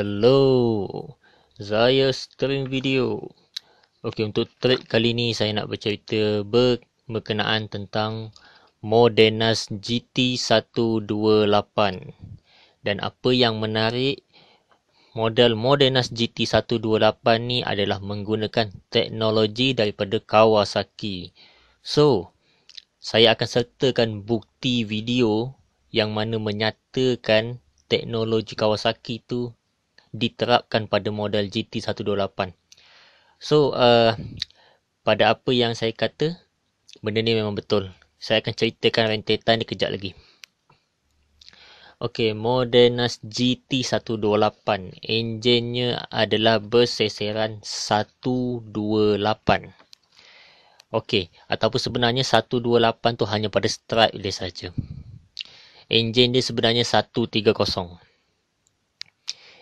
Hello, saya stream video. Okey, untuk trade kali ni saya nak bercerita ber berkenaan tentang Modena's GT128. Dan apa yang menarik, model Modena's GT128 ni adalah menggunakan teknologi daripada Kawasaki. So, saya akan sertakan bukti video yang mana menyatakan teknologi Kawasaki tu diterapkan pada model GT128. So uh, pada apa yang saya kata, benda ni memang betul. Saya akan ceritakan rentetan ni kejap lagi. Okey, Moderna GT128 enjinnya adalah berseseran 128. Okey, ataupun sebenarnya 128 tu hanya pada stripe dia saja. Enjin dia sebenarnya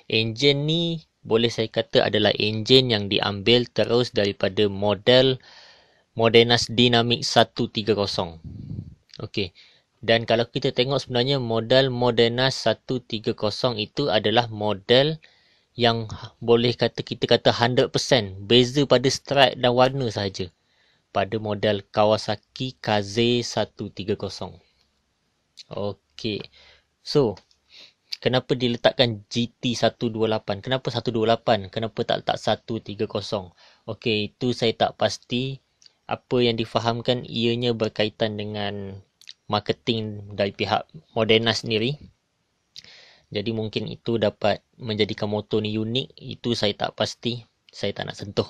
enjin ni boleh saya kata adalah enjin yang diambil terus daripada model Modenas Dynamic 130. Okey. Dan kalau kita tengok sebenarnya model Modenas 130 itu adalah model yang boleh kata kita kata 100% beza pada stripe dan warna saja pada model Kawasaki KZ 130. Okey. So, kenapa diletakkan GT128? Kenapa 128? Kenapa tak letak 130? Okey, itu saya tak pasti. Apa yang difahamkan ianya berkaitan dengan marketing dari pihak Moderna sendiri. Jadi mungkin itu dapat menjadikan motor ni unik. Itu saya tak pasti. Saya tak nak sentuh.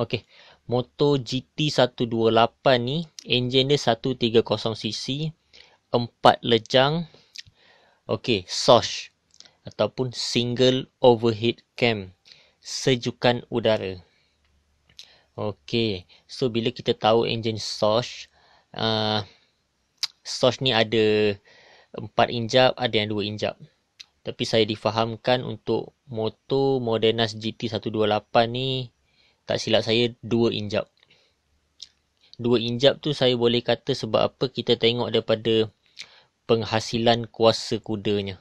Okey, motor GT128 ni enjin dia 130cc, 4 lejang, Okey, SOSH ataupun Single Overhead Cam, sejukan udara. Okey, so bila kita tahu enjin SOSH, uh, SOSH ni ada 4 injap, ada yang 2 injap. Tapi saya difahamkan untuk motor Modenas GT128 ni, tak silap saya 2 injap. 2 injap tu saya boleh kata sebab apa kita tengok daripada penghasilan kuasa kudanya.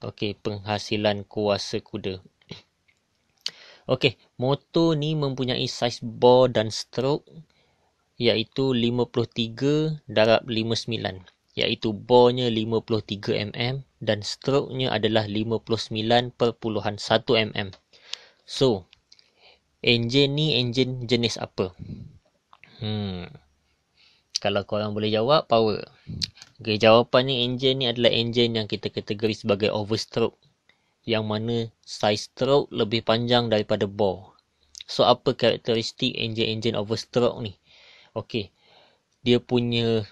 Okey, penghasilan kuasa kuda. Okey, motor ni mempunyai saiz bore dan stroke iaitu 53 darab 59 iaitu bornya 53 mm dan stroke-nya adalah 59.1 mm. So, enjin ni enjin jenis apa? Hmm. Kalau korang boleh jawab, power. Okay, ni enjin ni adalah enjin yang kita kategori sebagai overstroke. Yang mana size stroke lebih panjang daripada bore. So, apa karakteristik enjin-enjin overstroke ni? Okay, dia punya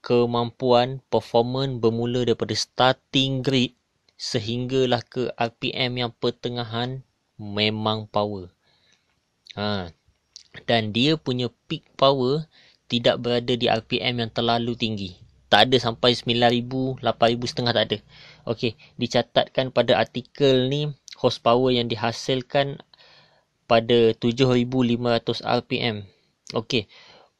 kemampuan performance bermula daripada starting grid sehinggalah ke RPM yang pertengahan memang power. Ha. Dan dia punya peak power tidak berada di RPM yang terlalu tinggi tak ada sampai 9,000, 8,000 setengah tak ada. Okey, dicatatkan pada artikel ni horsepower yang dihasilkan pada 7,500 RPM. Okey,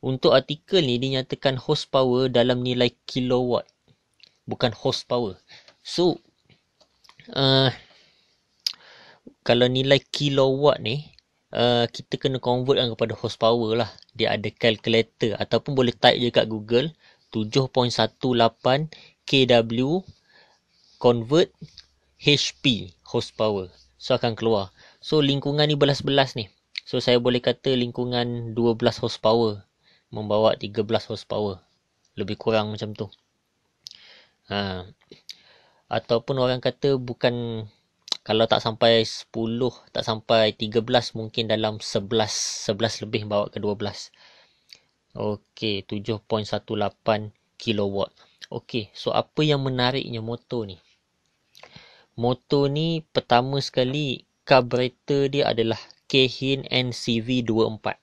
untuk artikel ni dinyatakan horsepower dalam nilai kilowatt. Bukan horsepower. So, uh, kalau nilai kilowatt ni, uh, kita kena convertkan kepada horsepower lah. Dia ada calculator ataupun boleh type je kat Google. 7.18 kW convert HP horsepower. So akan keluar. So lingkungan ni belas-belas ni. So saya boleh kata lingkungan 12 horsepower membawa 13 horsepower. Lebih kurang macam tu. Ha. Ataupun orang kata bukan kalau tak sampai 10, tak sampai 13 mungkin dalam 11, 11 lebih bawa ke Okey, 7.18 kW. Okey, so apa yang menariknya motor ni? Motor ni pertama sekali carburetor dia adalah Kehin NCV24.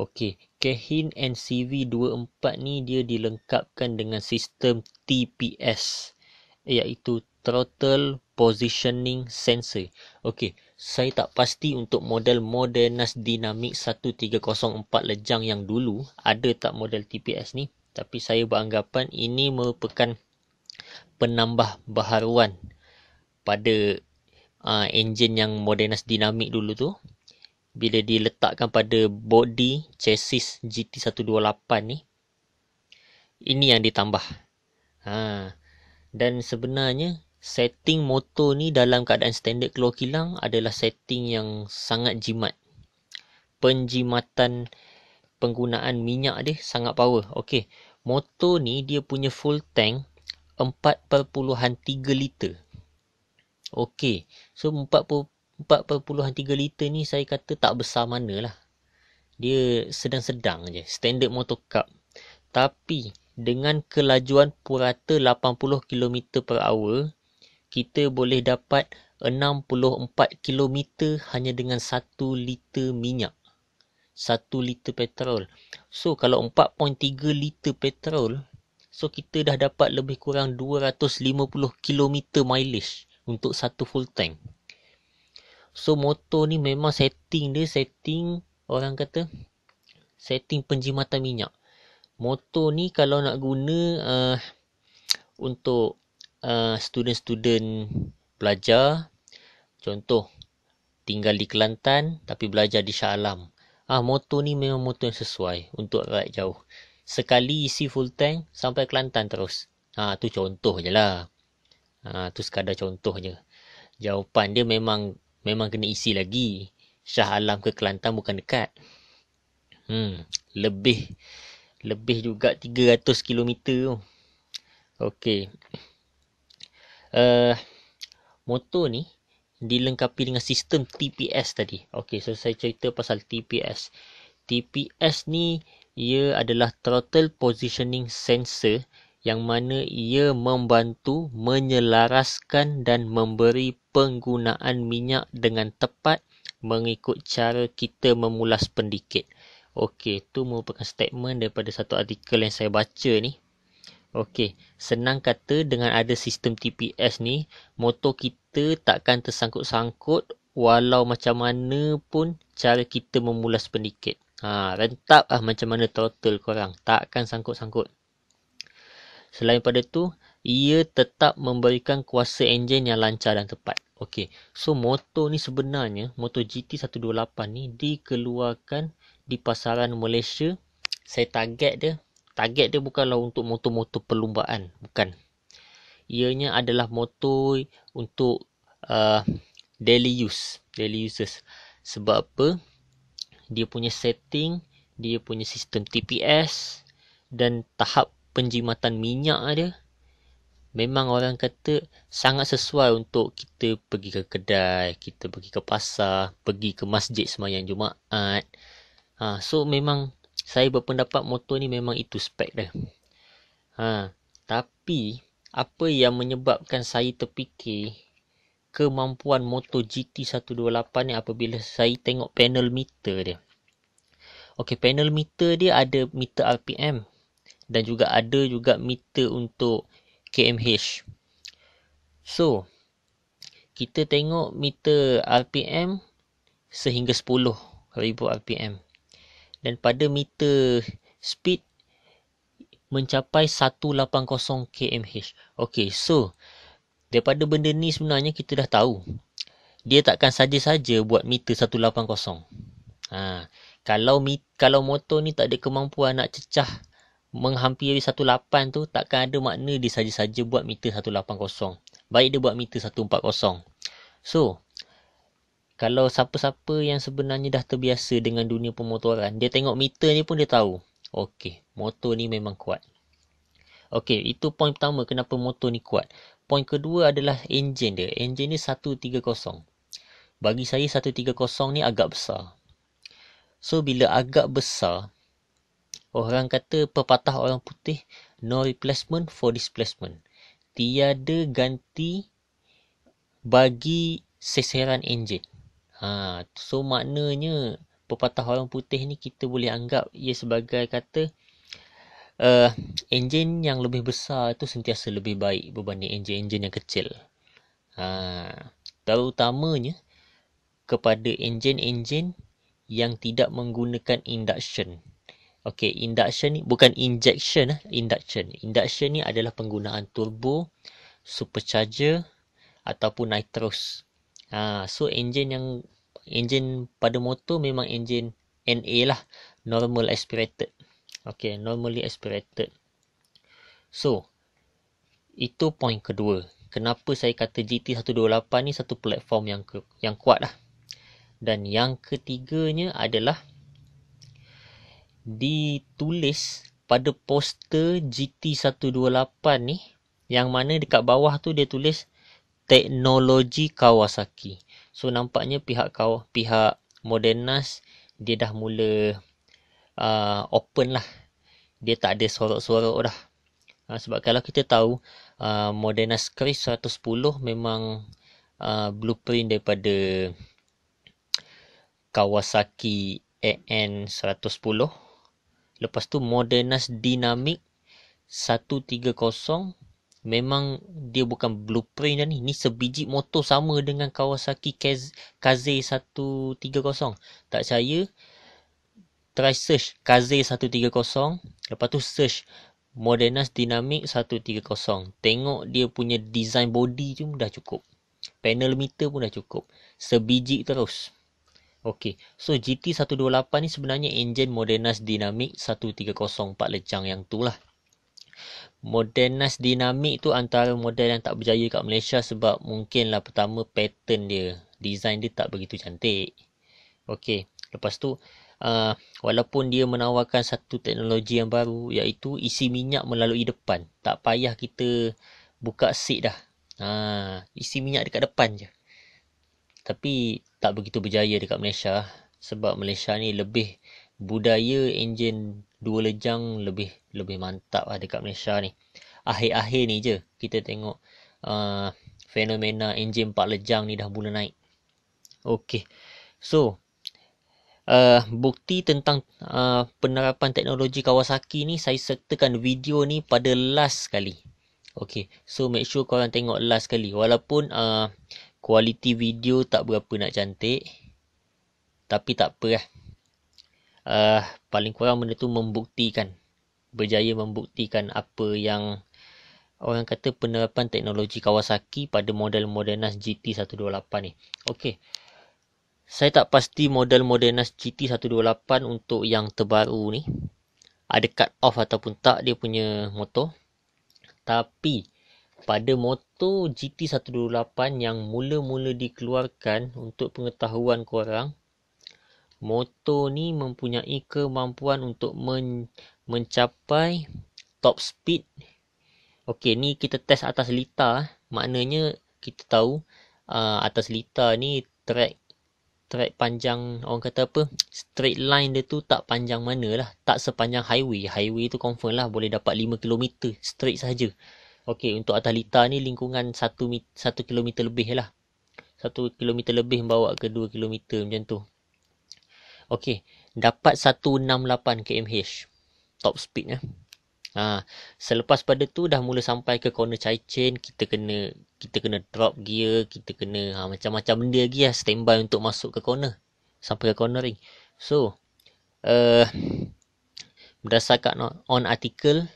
Okey, Kehin NCV24 ni dia dilengkapkan dengan sistem TPS iaitu throttle positioning sensor. Okey, saya tak pasti untuk model Modernas Dynamics 1304 lejang yang dulu ada tak model TPS ni, tapi saya beranggapan ini merupakan penambah baharuan pada uh, enjin yang Modernas Dynamics dulu tu. Bila diletakkan pada body chassis GT128 ni, ini yang ditambah. Ha. Dan sebenarnya setting motor ni dalam keadaan standard keluar kilang adalah setting yang sangat jimat. Penjimatan penggunaan minyak dia sangat power. Okey, motor ni dia punya full tank 4.3 liter. Okey, so 4.3 liter ni saya kata tak besar mana lah. Dia sedang-sedang je, standard motor cup. Tapi dengan kelajuan purata 80 km per hour, kita boleh dapat 64 km hanya dengan 1 liter minyak. 1 liter petrol. So kalau 4.3 liter petrol, so kita dah dapat lebih kurang 250 km mileage untuk satu full tank. So motor ni memang setting dia setting orang kata setting penjimatan minyak. Motor ni kalau nak guna uh, untuk Uh, student-student belajar contoh tinggal di Kelantan tapi belajar di Shah Alam. Ah motor ni memang motor yang sesuai untuk rakyat jauh. Sekali isi full tank sampai Kelantan terus. Ha tu contoh je lah. Ha tu sekadar contoh je. Jawapan dia memang memang kena isi lagi. Shah Alam ke Kelantan bukan dekat. Hmm, lebih lebih juga 300 km tu. Okey uh, motor ni dilengkapi dengan sistem TPS tadi. Okey, so saya cerita pasal TPS. TPS ni ia adalah throttle positioning sensor yang mana ia membantu menyelaraskan dan memberi penggunaan minyak dengan tepat mengikut cara kita memulas pendikit. Okey, tu merupakan statement daripada satu artikel yang saya baca ni. Okey, senang kata dengan ada sistem TPS ni, motor kita takkan tersangkut-sangkut walau macam mana pun cara kita memulas pendikit. Ha, rentap ah macam mana total korang, takkan sangkut-sangkut. Selain pada tu, ia tetap memberikan kuasa enjin yang lancar dan tepat. Okey, so motor ni sebenarnya, motor GT 128 ni dikeluarkan di pasaran Malaysia. Saya target dia target dia bukanlah untuk motor-motor perlumbaan bukan ianya adalah motor untuk uh, daily use daily users sebab apa dia punya setting dia punya sistem TPS dan tahap penjimatan minyak dia memang orang kata sangat sesuai untuk kita pergi ke kedai, kita pergi ke pasar, pergi ke masjid semayang Jumaat. Ha, so memang saya berpendapat motor ni memang itu spek dia. Ha, tapi apa yang menyebabkan saya terfikir kemampuan motor GT 128 ni apabila saya tengok panel meter dia. Okey, panel meter dia ada meter RPM dan juga ada juga meter untuk KMH. So, kita tengok meter RPM sehingga 10,000 RPM dan pada meter speed mencapai 180 kmh. Okey, so daripada benda ni sebenarnya kita dah tahu. Dia takkan saja-saja buat meter 180. Ha, kalau mi, kalau motor ni tak ada kemampuan nak cecah menghampiri 18 tu takkan ada makna dia saja-saja buat meter 180. Baik dia buat meter 140. So, kalau siapa-siapa yang sebenarnya dah terbiasa dengan dunia pemotoran, dia tengok meter ni pun dia tahu. Okey, motor ni memang kuat. Okey, itu poin pertama kenapa motor ni kuat. Poin kedua adalah enjin dia. Enjin ni 130. Bagi saya 130 ni agak besar. So bila agak besar, orang kata pepatah orang putih no replacement for displacement. Tiada ganti bagi seseran engine. Ha, so maknanya pepatah orang putih ni kita boleh anggap ia sebagai kata uh, enjin yang lebih besar tu sentiasa lebih baik berbanding enjin-enjin yang kecil. Ha, terutamanya kepada enjin-enjin yang tidak menggunakan induction. Okey, induction ni bukan injection lah, induction. Induction ni adalah penggunaan turbo, supercharger ataupun nitrous. Ha, so engine yang engine pada motor memang engine NA lah, normal aspirated. Okay, normally aspirated. So itu point kedua. Kenapa saya kata GT 128 ni satu platform yang ke, yang kuat lah. Dan yang ketiganya adalah ditulis pada poster GT 128 ni yang mana dekat bawah tu dia tulis teknologi Kawasaki. So nampaknya pihak kaw- pihak Modernas dia dah mula uh, open lah. Dia tak ada sorok-sorok dah. Uh, sebab kalau kita tahu uh, Modernas Cris 110 memang uh, blueprint daripada Kawasaki AN110. Lepas tu Modernas Dynamic 130 memang dia bukan blueprint dah ni. Ni sebiji motor sama dengan Kawasaki KZ130. Tak percaya? Try search KZ130. Lepas tu search Modenas Dynamic 130. Tengok dia punya design body tu dah cukup. Panel meter pun dah cukup. Sebiji terus. Okey, so GT128 ni sebenarnya enjin Modenas Dynamic 130 4 lecang yang tu lah. Model nas dinamik tu antara model yang tak berjaya kat Malaysia sebab mungkin lah pertama pattern dia. Design dia tak begitu cantik. Okey, lepas tu uh, walaupun dia menawarkan satu teknologi yang baru iaitu isi minyak melalui depan. Tak payah kita buka seat dah. Ha, isi minyak dekat depan je. Tapi tak begitu berjaya dekat Malaysia sebab Malaysia ni lebih budaya enjin dua lejang lebih lebih mantap lah dekat Malaysia ni. Akhir-akhir ni je kita tengok uh, fenomena enjin empat lejang ni dah mula naik. Okey, So, uh, bukti tentang uh, penerapan teknologi Kawasaki ni saya sertakan video ni pada last sekali. Okey, So, make sure korang tengok last sekali. Walaupun uh, kualiti video tak berapa nak cantik. Tapi tak apa lah. Eh uh, paling kurang benda tu membuktikan berjaya membuktikan apa yang orang kata penerapan teknologi Kawasaki pada model Modenas GT 128 ni. Okey. Saya tak pasti model Modenas GT 128 untuk yang terbaru ni ada cut off ataupun tak dia punya motor. Tapi pada motor GT 128 yang mula-mula dikeluarkan untuk pengetahuan korang, motor ni mempunyai kemampuan untuk men- mencapai top speed. Okey, ni kita test atas lita. Maknanya kita tahu uh, atas lita ni track track panjang orang kata apa straight line dia tu tak panjang mana lah tak sepanjang highway highway tu confirm lah boleh dapat 5km straight saja. Okey untuk atas lita ni lingkungan 1 1km lebih lah 1km lebih bawa ke 2km macam tu Okey, dapat 168 kmh top speed eh. Ha, selepas pada tu dah mula sampai ke corner chai chain, kita kena kita kena drop gear, kita kena ha, macam-macam benda lagi lah standby untuk masuk ke corner. Sampai ke cornering. So, uh, berdasarkan on article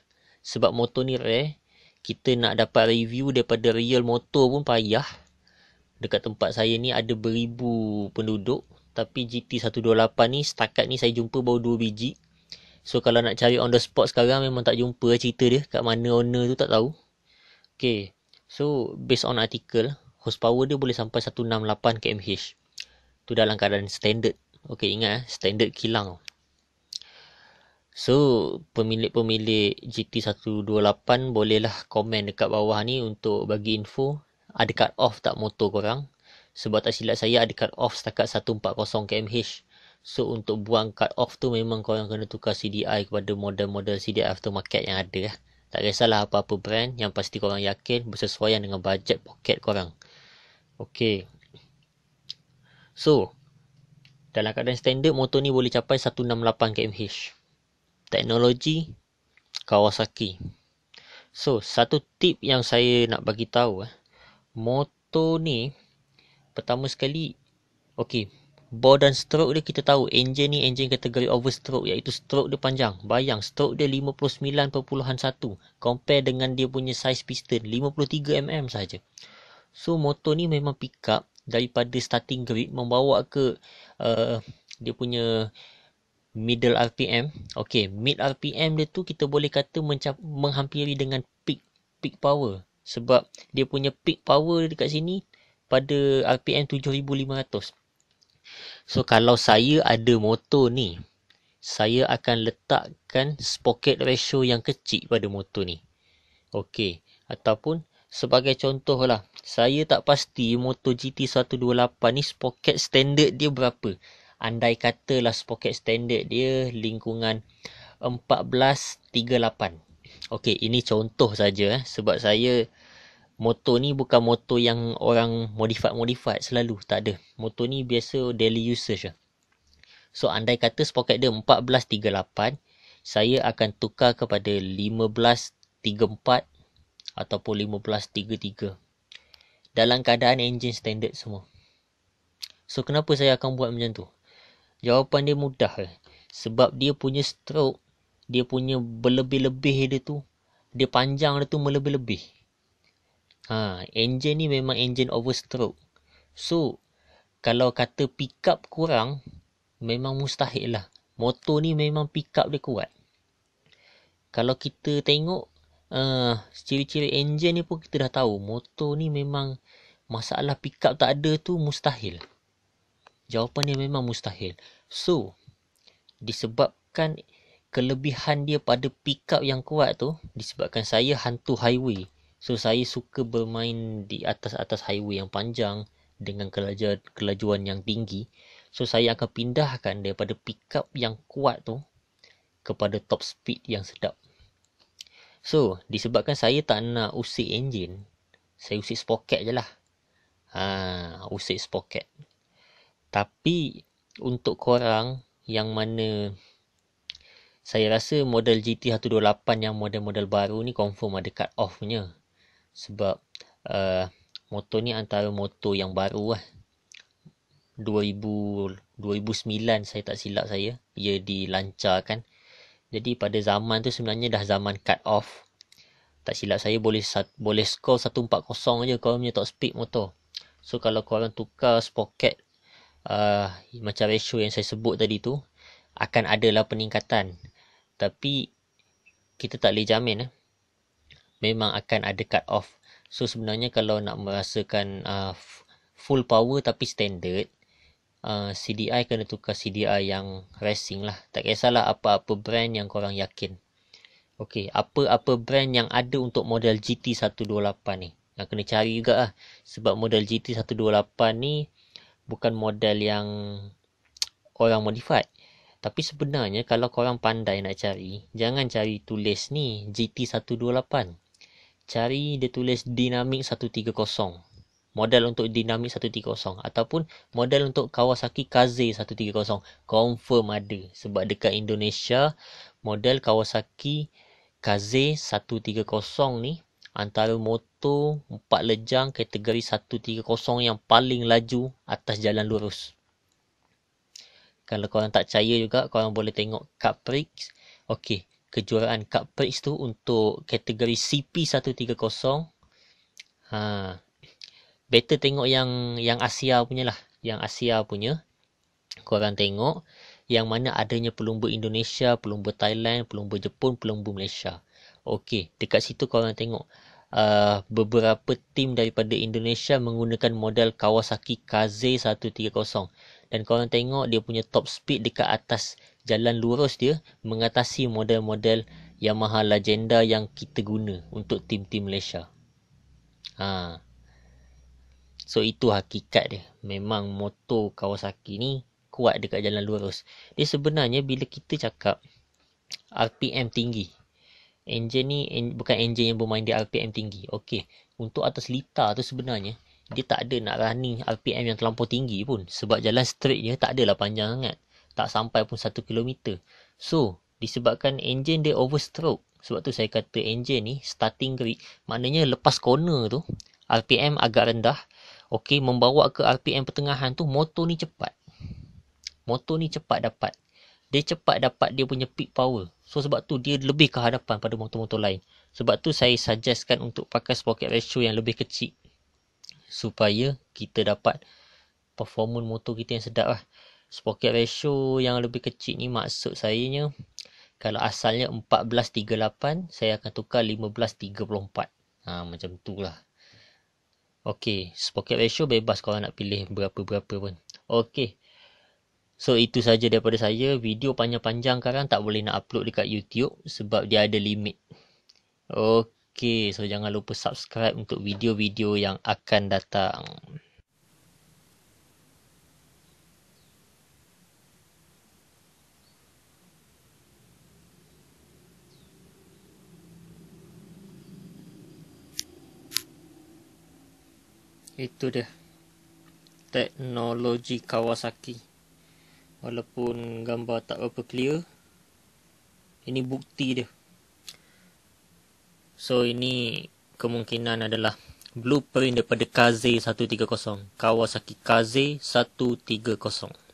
sebab motor ni rare, kita nak dapat review daripada real motor pun payah. Dekat tempat saya ni ada beribu penduduk tapi GT 128 ni setakat ni saya jumpa baru 2 biji. So kalau nak cari on the spot sekarang memang tak jumpa lah cerita dia kat mana owner tu tak tahu. Okay, so based on article, horsepower dia boleh sampai 168 kmh. Tu dalam keadaan standard. Okay, ingat eh, standard kilang. So, pemilik-pemilik GT128 bolehlah komen dekat bawah ni untuk bagi info ada cut off tak motor korang sebab tak silap saya ada cut off setakat 140 kmh. So untuk buang cut off tu memang kau yang kena tukar CDI kepada model-model CDI aftermarket yang ada. Lah. Tak kisahlah apa-apa brand yang pasti korang yakin bersesuaian dengan budget poket korang. Okay. So, dalam keadaan standard motor ni boleh capai 168 kmh. Teknologi Kawasaki. So, satu tip yang saya nak bagi tahu eh. Motor ni Pertama sekali, okey, bor dan stroke dia kita tahu enjin ni enjin kategori overstroke iaitu stroke dia panjang. Bayang stroke dia 59.1 compare dengan dia punya size piston 53 mm saja. So motor ni memang pick up daripada starting grid membawa ke uh, dia punya middle RPM. Okey, mid RPM dia tu kita boleh kata mencap- menghampiri dengan peak peak power sebab dia punya peak power dekat sini pada RPM 7500. So kalau saya ada motor ni, saya akan letakkan sprocket ratio yang kecil pada motor ni. Okey, ataupun sebagai contoh lah, saya tak pasti motor GT 128 ni sprocket standard dia berapa. Andai katalah sprocket standard dia lingkungan 1438. Okey, ini contoh saja eh sebab saya motor ni bukan motor yang orang modified-modified selalu. Tak ada. Motor ni biasa daily usage lah. So, andai kata sepoket dia 1438, saya akan tukar kepada 1534 ataupun 1533. Dalam keadaan engine standard semua. So, kenapa saya akan buat macam tu? Jawapan dia mudah. Eh. Sebab dia punya stroke, dia punya berlebih-lebih dia tu, dia panjang dia tu melebih-lebih. Ha, engine ni memang engine overstroke. So, kalau kata pick up kurang, memang mustahil lah. Motor ni memang pick up dia kuat. Kalau kita tengok, uh, ciri-ciri engine ni pun kita dah tahu. Motor ni memang masalah pick up tak ada tu mustahil. Jawapan dia memang mustahil. So, disebabkan kelebihan dia pada pick up yang kuat tu, disebabkan saya hantu highway. So saya suka bermain di atas-atas highway yang panjang dengan kelajuan kelajuan yang tinggi. So saya akan pindahkan daripada pickup yang kuat tu kepada top speed yang sedap. So disebabkan saya tak nak usik enjin, saya usik sprocket je lah. Ha, usik sprocket. Tapi untuk korang yang mana saya rasa model GT128 yang model-model baru ni confirm ada cut off punya sebab uh, motor ni antara motor yang baru lah. 2000, 2009 saya tak silap saya ia dilancarkan jadi pada zaman tu sebenarnya dah zaman cut off tak silap saya boleh boleh score 140 je kalau punya top speed motor so kalau korang tukar sprocket uh, macam ratio yang saya sebut tadi tu akan adalah peningkatan tapi kita tak boleh jamin eh memang akan ada cut off. So sebenarnya kalau nak merasakan uh, full power tapi standard, uh, CDI kena tukar CDI yang racing lah. Tak kisahlah apa-apa brand yang korang yakin. Okey, apa-apa brand yang ada untuk model GT128 ni. Nak kena cari juga lah. Sebab model GT128 ni bukan model yang orang modified. Tapi sebenarnya kalau korang pandai nak cari, jangan cari tulis ni GT128 cari dia tulis dinamik 130 model untuk dinamik 130 ataupun model untuk Kawasaki KZ 130 confirm ada sebab dekat Indonesia model Kawasaki KZ 130 ni antara motor 4 lejang kategori 130 yang paling laju atas jalan lurus kalau korang tak percaya juga korang boleh tengok Caprix okey kejuaraan Cup Prix tu untuk kategori CP130. Ha. Better tengok yang yang Asia punya lah. Yang Asia punya. Korang tengok yang mana adanya pelumba Indonesia, pelumba Thailand, pelumba Jepun, pelumba Malaysia. Okey, dekat situ korang tengok uh, beberapa tim daripada Indonesia menggunakan model Kawasaki KZ130 dan kau orang tengok dia punya top speed dekat atas jalan lurus dia mengatasi model-model Yamaha Legenda yang kita guna untuk tim-tim Malaysia. Ha. So itu hakikat dia. Memang motor Kawasaki ni kuat dekat jalan lurus. Dia sebenarnya bila kita cakap RPM tinggi. Engine ni en, bukan engine yang bermain di RPM tinggi. Okey, untuk atas litar tu sebenarnya dia tak ada nak running RPM yang terlampau tinggi pun sebab jalan straight je tak adalah panjang sangat tak sampai pun 1 km so disebabkan engine dia overstroke sebab tu saya kata engine ni starting grip maknanya lepas corner tu RPM agak rendah okey membawa ke RPM pertengahan tu motor ni cepat motor ni cepat dapat dia cepat dapat dia punya peak power so sebab tu dia lebih ke hadapan pada motor-motor lain sebab tu saya suggestkan untuk pakai sprocket ratio yang lebih kecil supaya kita dapat performance motor kita yang sedap lah. Sprocket ratio yang lebih kecil ni maksud saya ni kalau asalnya 14.38 saya akan tukar 15.34. Ha, macam tu lah. Okay, sprocket ratio bebas kalau nak pilih berapa-berapa pun. Okay, So itu saja daripada saya. Video panjang-panjang sekarang tak boleh nak upload dekat YouTube sebab dia ada limit. Okay. Okay, so jangan lupa subscribe untuk video-video yang akan datang. Itu dia. Teknologi Kawasaki. Walaupun gambar tak berapa clear. Ini bukti dia. So ini kemungkinan adalah blueprint daripada Kaze 130. Kawasaki Kaze 130.